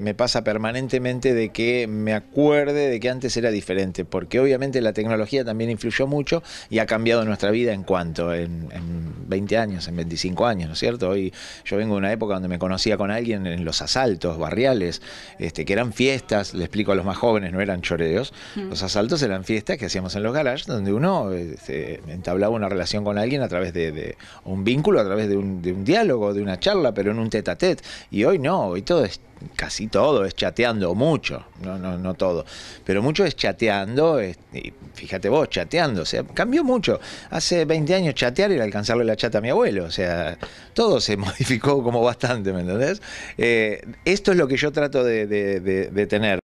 me pasa permanentemente de que me acuerde de que antes era diferente, porque obviamente la tecnología también influyó mucho y ha cambiado nuestra vida en cuanto, en, 20 años, en 25 años, ¿no es cierto? Hoy yo vengo de una época donde me conocía con alguien en los asaltos barriales, este, que eran fiestas, le explico a los más jóvenes, no eran choreos, mm. los asaltos eran fiestas que hacíamos en los garages, donde uno este, entablaba una relación con alguien a través de, un vínculo, a través de un, de un diálogo, de una charla, pero en un tete a tete. Y hoy no, hoy todo es casi todo es chateando, mucho, no, no, no todo, pero mucho es chateando, y fíjate vos, chateando, o sea, cambió mucho. Hace 20 años chatear era alcanzarle la chata a mi abuelo, o sea, todo se modificó como bastante, ¿me entendés? Eh, esto es lo que yo trato de tener.